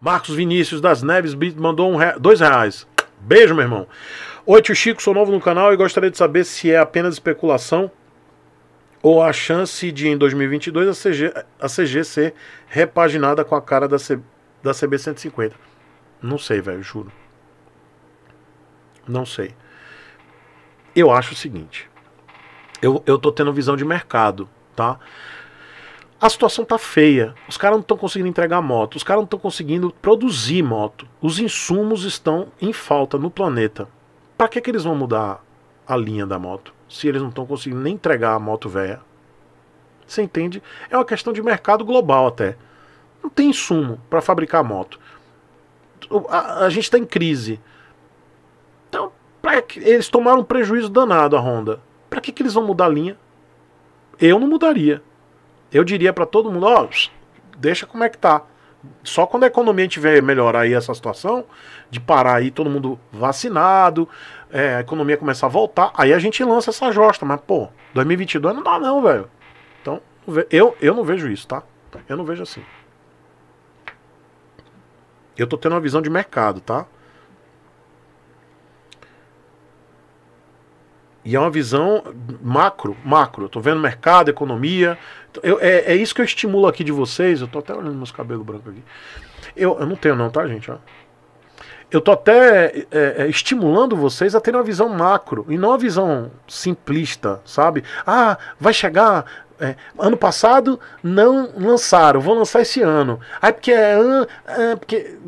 Marcos Vinícius das Neves mandou um dois reais. Beijo, meu irmão. Oi, tio Chico, sou novo no canal e gostaria de saber se é apenas especulação ou a chance de, em 2022, a CG, a CG ser repaginada com a cara da, C, da CB150. Não sei, velho, juro. Não sei. Eu acho o seguinte. Eu, eu tô tendo visão de mercado, tá? a situação tá feia. Os caras não estão conseguindo entregar moto, os caras não estão conseguindo produzir moto. Os insumos estão em falta no planeta. Para que que eles vão mudar a linha da moto se eles não estão conseguindo nem entregar a moto velha? Você entende? É uma questão de mercado global até. Não tem insumo para fabricar moto. A, a gente está em crise. Então, pra que, eles tomaram um prejuízo danado a Honda. Para que que eles vão mudar a linha? Eu não mudaria. Eu diria para todo mundo, ó, deixa como é que tá. Só quando a economia tiver melhorar aí essa situação, de parar aí todo mundo vacinado, é, a economia começar a voltar, aí a gente lança essa josta. Mas, pô, 2022 não dá não, velho. Então, eu, eu não vejo isso, tá? Eu não vejo assim. Eu tô tendo uma visão de mercado, tá? E é uma visão macro, macro. Eu tô vendo mercado, economia. Eu, é, é isso que eu estimulo aqui de vocês. Eu tô até olhando meus cabelos brancos aqui. Eu, eu não tenho não, tá, gente? Eu tô até é, é, estimulando vocês a terem uma visão macro e não uma visão simplista, sabe? Ah, vai chegar é, ano passado não lançaram, vão lançar esse ano. Aí porque é, an, é porque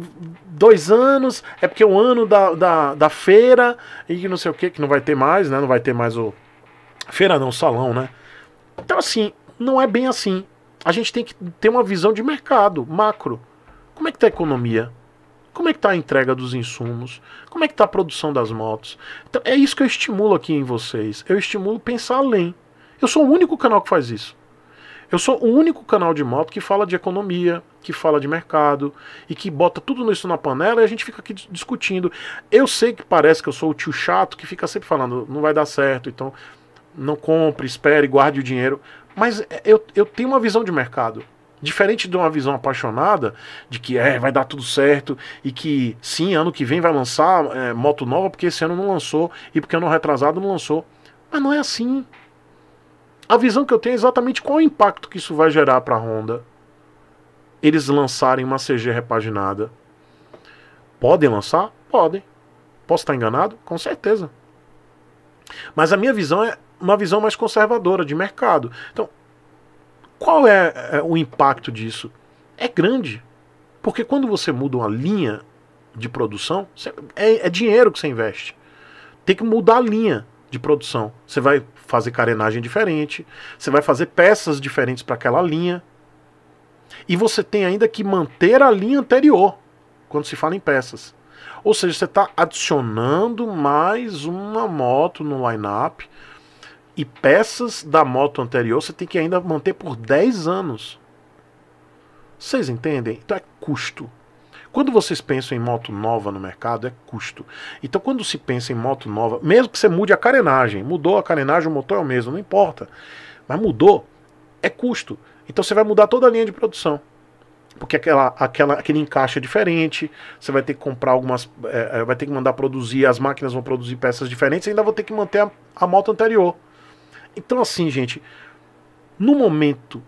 dois anos, é porque é o ano da, da, da feira e não sei o que, que não vai ter mais, né? Não vai ter mais o. Feira não, salão, né? Então assim, não é bem assim. A gente tem que ter uma visão de mercado, macro. Como é que tá a economia? Como é que tá a entrega dos insumos? Como é que tá a produção das motos? Então, é isso que eu estimulo aqui em vocês. Eu estimulo pensar além. Eu sou o único canal que faz isso. Eu sou o único canal de moto que fala de economia, que fala de mercado e que bota tudo isso na panela e a gente fica aqui discutindo. Eu sei que parece que eu sou o tio chato que fica sempre falando, não vai dar certo, então não compre, espere, guarde o dinheiro. Mas é, eu, eu tenho uma visão de mercado. Diferente de uma visão apaixonada, de que é, vai dar tudo certo e que sim, ano que vem vai lançar é, moto nova porque esse ano não lançou e porque ano retrasado não lançou. Mas não é assim a visão que eu tenho é exatamente qual é o impacto que isso vai gerar para a Honda. Eles lançarem uma CG repaginada. Podem lançar? Podem. Posso estar enganado? Com certeza. Mas a minha visão é uma visão mais conservadora de mercado. Então, qual é, é o impacto disso? É grande. Porque quando você muda uma linha de produção, é, é dinheiro que você investe. Tem que mudar a linha de produção. Você vai fazer carenagem diferente, você vai fazer peças diferentes para aquela linha. E você tem ainda que manter a linha anterior quando se fala em peças. Ou seja, você está adicionando mais uma moto no lineup e peças da moto anterior você tem que ainda manter por 10 anos. Vocês entendem? Então é custo. Quando vocês pensam em moto nova no mercado, é custo. Então, quando se pensa em moto nova, mesmo que você mude a carenagem, mudou a carenagem, o motor é o mesmo, não importa. Mas mudou, é custo. Então, você vai mudar toda a linha de produção. Porque aquela, aquela, aquele encaixe é diferente, você vai ter que comprar algumas. É, é vai ter que mandar produzir, as máquinas vão produzir peças diferentes, ainda vou ter que manter a, a moto anterior. Então, assim, gente, no momento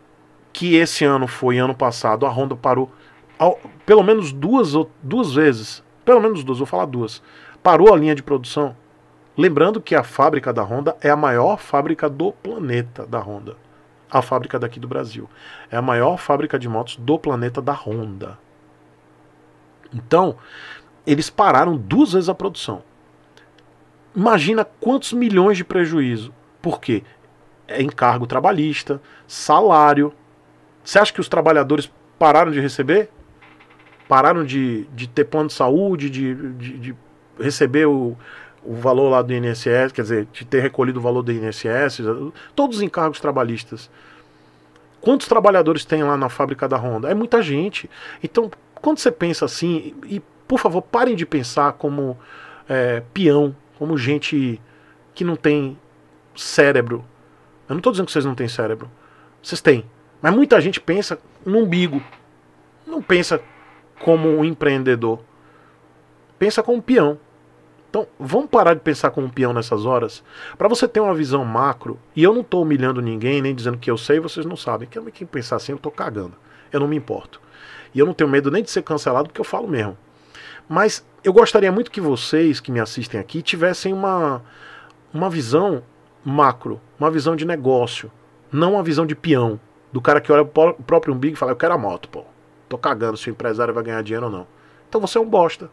que esse ano foi ano passado, a Honda parou ao, pelo menos duas, duas vezes, pelo menos duas, vou falar duas, parou a linha de produção. Lembrando que a fábrica da Honda é a maior fábrica do planeta da Honda. A fábrica daqui do Brasil. É a maior fábrica de motos do planeta da Honda. Então, eles pararam duas vezes a produção. Imagina quantos milhões de prejuízo. Por quê? É encargo trabalhista, salário. Você acha que os trabalhadores pararam de receber? pararam de, de ter plano de saúde, de, de, de receber o, o valor lá do INSS, quer dizer, de ter recolhido o valor do INSS, todos os encargos trabalhistas. Quantos trabalhadores tem lá na fábrica da Honda? É muita gente. Então, quando você pensa assim, e por favor, parem de pensar como é, peão, como gente que não tem cérebro. Eu não estou dizendo que vocês não têm cérebro. Vocês têm. Mas muita gente pensa no umbigo. Não pensa como um empreendedor. Pensa como um peão. Então, vamos parar de pensar como um peão nessas horas? Para você ter uma visão macro, e eu não estou humilhando ninguém, nem dizendo que eu sei, vocês não sabem. Quem, que pensar assim, eu estou cagando. Eu não me importo. E eu não tenho medo nem de ser cancelado, porque eu falo mesmo. Mas eu gostaria muito que vocês que me assistem aqui tivessem uma, uma visão macro, uma visão de negócio, não uma visão de peão, do cara que olha o próprio umbigo e fala, eu quero a moto, pô. Tô cagando se o empresário vai ganhar dinheiro ou não. Então você é um bosta.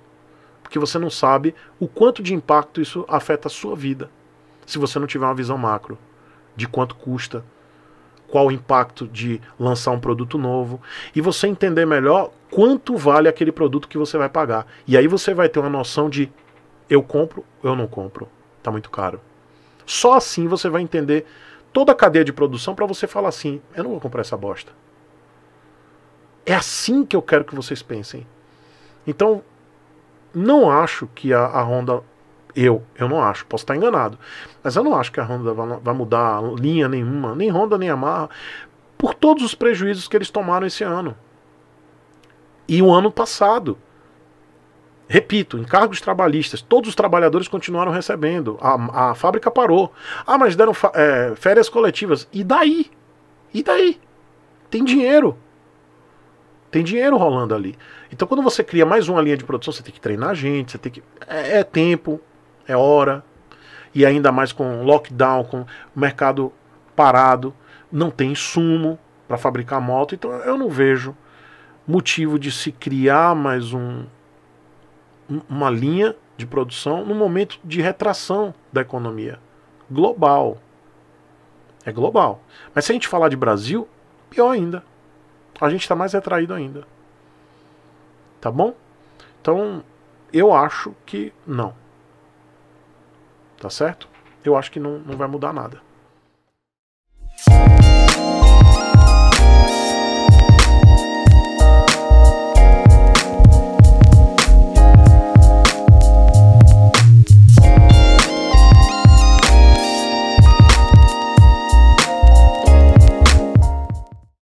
Porque você não sabe o quanto de impacto isso afeta a sua vida. Se você não tiver uma visão macro de quanto custa, qual o impacto de lançar um produto novo e você entender melhor quanto vale aquele produto que você vai pagar. E aí você vai ter uma noção de eu compro, eu não compro, tá muito caro. Só assim você vai entender toda a cadeia de produção para você falar assim, eu não vou comprar essa bosta. É assim que eu quero que vocês pensem. Então, não acho que a, a Honda. Eu, eu não acho, posso estar enganado. Mas eu não acho que a Honda vai, mudar linha nenhuma, nem Honda, nem Yamaha, por todos os prejuízos que eles tomaram esse ano. E o ano passado. Repito, encargos trabalhistas, todos os trabalhadores continuaram recebendo, a, a fábrica parou. Ah, mas deram é, férias coletivas. E daí? E daí? Tem dinheiro. Tem dinheiro rolando ali. Então, quando você cria mais uma linha de produção, você tem que treinar a gente, você tem que. É, é tempo, é hora. E ainda mais com lockdown, com o mercado parado, não tem insumo para fabricar moto. Então, eu não vejo motivo de se criar mais um, uma linha de produção no momento de retração da economia global. É global. Mas se a gente falar de Brasil, pior ainda a gente está mais retraído ainda. Tá bom? Então, eu acho que não. Tá certo? Eu acho que não, não vai mudar nada.